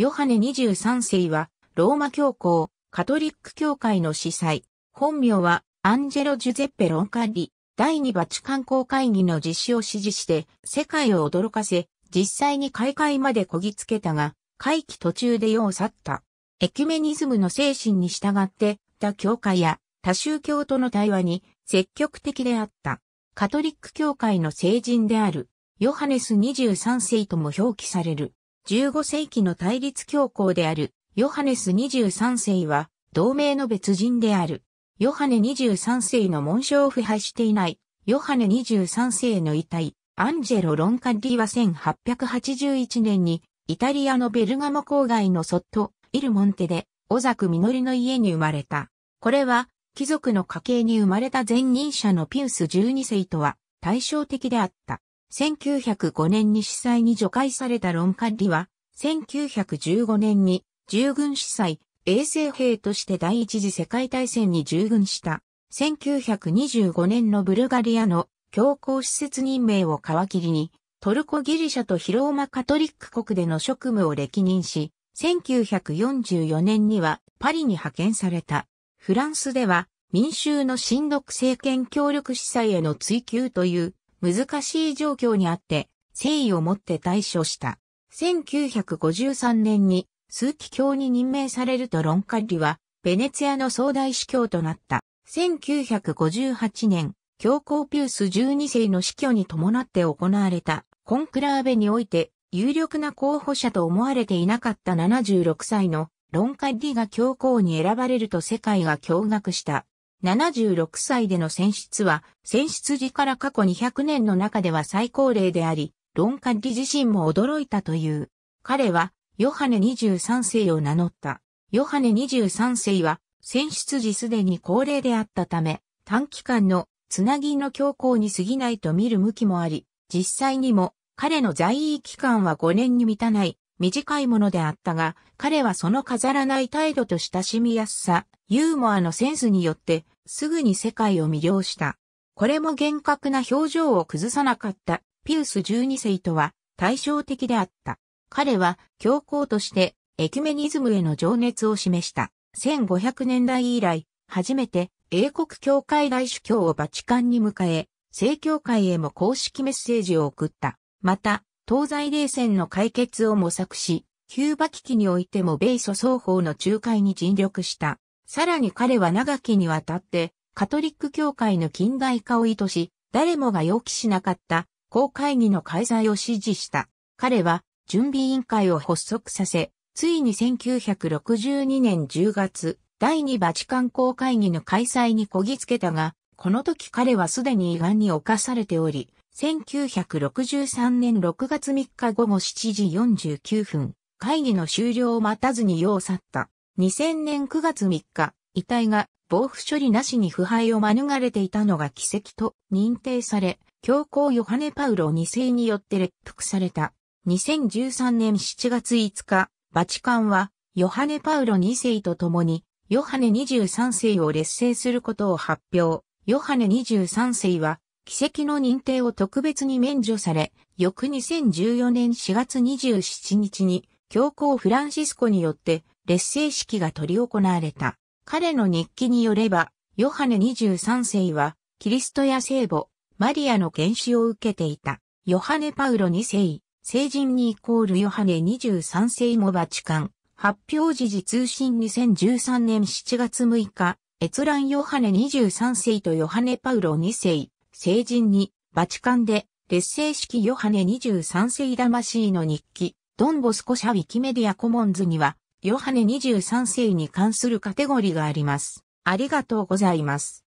ヨハネ23世は、ローマ教皇、カトリック教会の司祭、本名はアンジェロ・ジュゼッペ・ロンカリ、第二バチカン公会議の実施を指示して、世界を驚かせ、実際に開会までこぎつけたが、会期途中で世を去った。エキュメニズムの精神に従って、他教会や他宗教との対話に積極的であった。カトリック教会の聖人である、ヨハネス23世とも表記される。15世紀の対立教皇であるヨハネス23世は同盟の別人である。ヨハネ23世の紋章を腐敗していないヨハネ23世の遺体、アンジェロ・ロンカッィは1881年にイタリアのベルガモ郊外のソット、イルモンテで、ミノリの家に生まれた。これは、貴族の家系に生まれた前任者のピウス12世とは対照的であった。1905年に司祭に除外されたロンカッリは、1915年に従軍司祭、衛生兵として第一次世界大戦に従軍した。1925年のブルガリアの強行施設任命を皮切りに、トルコギリシャとヒローマカトリック国での職務を歴任し、1944年にはパリに派遣された。フランスでは民衆の親独政権協力司祭への追求という難しい状況にあって、誠意を持って対処した。1953年に、数奇教に任命されるとロンカッリは、ベネツィアの総大司教となった。1958年、教皇ピュース12世の死去に伴って行われた、コンクラーベにおいて、有力な候補者と思われていなかった76歳のロンカッリが教皇に選ばれると世界が驚愕した。76歳での選出は、選出時から過去200年の中では最高齢であり、ロンカッリ自身も驚いたという。彼は、ヨハネ23世を名乗った。ヨハネ23世は、選出時すでに高齢であったため、短期間のつなぎの強行に過ぎないと見る向きもあり、実際にも彼の在位期間は5年に満たない短いものであったが、彼はその飾らない態度と親しみやすさ、ユーモアのセンスによって、すぐに世界を魅了した。これも厳格な表情を崩さなかったピウス12世とは対照的であった。彼は教皇としてエキュメニズムへの情熱を示した。1500年代以来、初めて英国教会大主教をバチカンに迎え、正教会へも公式メッセージを送った。また、東西冷戦の解決を模索し、キューバ危機においても米ソ双方の仲介に尽力した。さらに彼は長きにわたって、カトリック教会の近代化を意図し、誰もが予期しなかった公会議の開催を支持した。彼は準備委員会を発足させ、ついに1962年10月、第2バチカン公会議の開催にこぎつけたが、この時彼はすでに胃がんに侵されており、1963年6月3日午後7時49分、会議の終了を待たずに世を去った。2000年9月3日、遺体が防腐処理なしに腐敗を免れていたのが奇跡と認定され、教皇ヨハネ・パウロ2世によって列服された。2013年7月5日、バチカンはヨハネ・パウロ2世と共にヨハネ23世を列勢することを発表。ヨハネ23世は、奇跡の認定を特別に免除され、翌2014年4月27日に、教皇フランシスコによって、劣勢式が執り行われた。彼の日記によれば、ヨハネ23世は、キリストや聖母、マリアの原修を受けていた。ヨハネ・パウロ2世、聖人にイコールヨハネ23世もバチカン。発表時事通信2013年7月6日、閲覧ヨハネ23世とヨハネパウロ2世、聖人に、バチカンで、劣勢式ヨハネ23世魂の日記、ドンボスコ社ウィキメディアコモンズには、ヨハネ23世に関するカテゴリがあります。ありがとうございます。